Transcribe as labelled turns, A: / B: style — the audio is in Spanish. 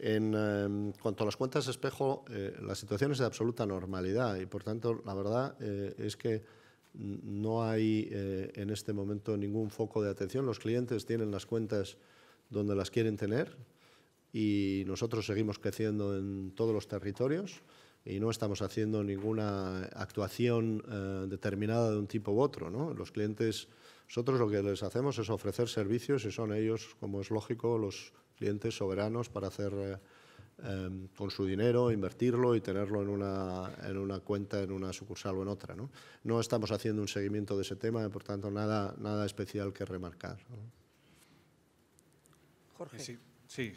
A: En em, cuanto a las cuentas espejo, eh, la situación es de absoluta normalidad y, por tanto, la verdad eh, es que no hay eh, en este momento ningún foco de atención. Los clientes tienen las cuentas donde las quieren tener y nosotros seguimos creciendo en todos los territorios y no estamos haciendo ninguna actuación determinada de un tipo u otro. Los clientes, nosotros lo que les hacemos es ofrecer servicios y son ellos, como es lógico, los clientes soberanos para hacer eh, em, con su dinero, invertirlo y tenerlo en una, en una cuenta, en una sucursal o en otra. ¿no? estamos haciendo un seguimiento de ese tema, por tanto, nada, nada especial que remarcar.
B: Jorge. Sí, sí.